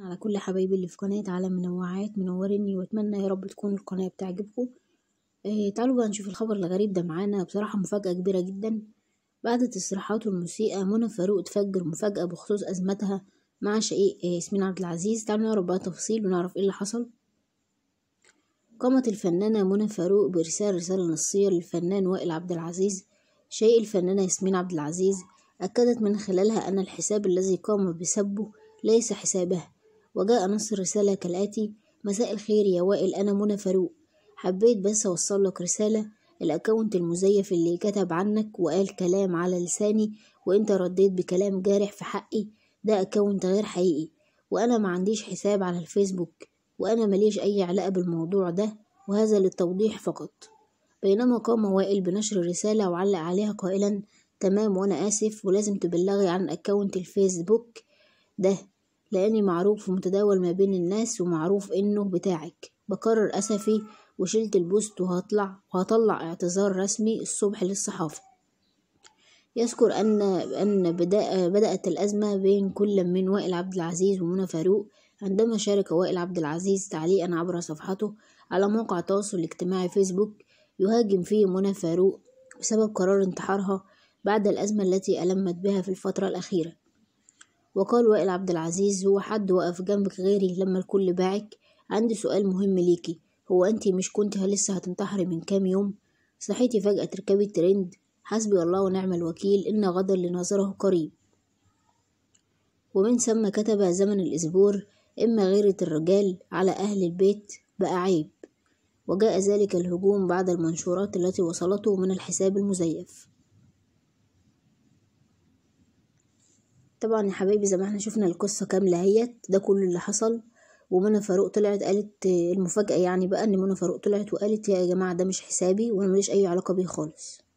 على كل حبايبي اللي في قناة عالم منوعات منورني واتمنى يا رب تكون القناة بتعجبكم إيه تعالوا بقى نشوف الخبر الغريب ده معانا بصراحة مفاجأة كبيرة جدا بعد تصريحاته المسيئة منى فاروق تفجر مفاجأة بخصوص أزمتها مع شقيق آه، ياسمين عبد العزيز تعالوا نعرف بقى تفاصيل ونعرف ايه اللي حصل قامت الفنانة منى فاروق بإرسال رسالة نصية للفنان وائل عبد العزيز شقيق الفنانة ياسمين عبد العزيز أكدت من خلالها أن الحساب الذي قام بسبه ليس حسابها وجاء نص الرسالة كالآتي مساء الخير يا وائل أنا منى فاروق حبيت بس أوصل لك رسالة الأكونت المزيف اللي كتب عنك وقال كلام على لساني وانت رديت بكلام جارح في حقي ده أكونت غير حقيقي وأنا ما عنديش حساب على الفيسبوك وأنا مليش أي علاقة بالموضوع ده وهذا للتوضيح فقط بينما قام وائل بنشر الرسالة وعلق عليها قائلا تمام وأنا آسف ولازم تبلغي عن أكونت الفيسبوك ده لأني معروف ومتداول ما بين الناس ومعروف إنه بتاعك بكرر أسفي وشلت البوست وهطلع وهطلع اعتذار رسمي الصبح للصحافة يذكر أن أن بدأ بدأت الأزمة بين كل من وائل عبد العزيز ومنى فاروق عندما شارك وائل عبد العزيز تعليقا عبر صفحته على موقع التواصل الاجتماعي فيسبوك يهاجم فيه منى فاروق بسبب قرار انتحارها بعد الأزمة التي ألمت بها في الفترة الأخيرة وقال وائل عبد العزيز هو حد وقف جنبك غيري لما الكل باعك عندي سؤال مهم ليكي هو انتي مش كنت لسه هتنتحري من كام يوم صحيتي فجأة تركبي ترند حسبي الله ونعم الوكيل إن غدا لنظره قريب ومن ثم كتب زمن الأسبور إما غيرة الرجال على أهل البيت بقى عيب وجاء ذلك الهجوم بعد المنشورات التي وصلته من الحساب المزيف طبعا يا حبايبي زي ما احنا شفنا القصة كاملة اهيت ده كل اللي حصل ومنى فاروق طلعت قالت المفاجأة يعني بقى ان منى فاروق طلعت وقالت يا جماعة ده مش حسابي وانا ماليش اي علاقة بيه خالص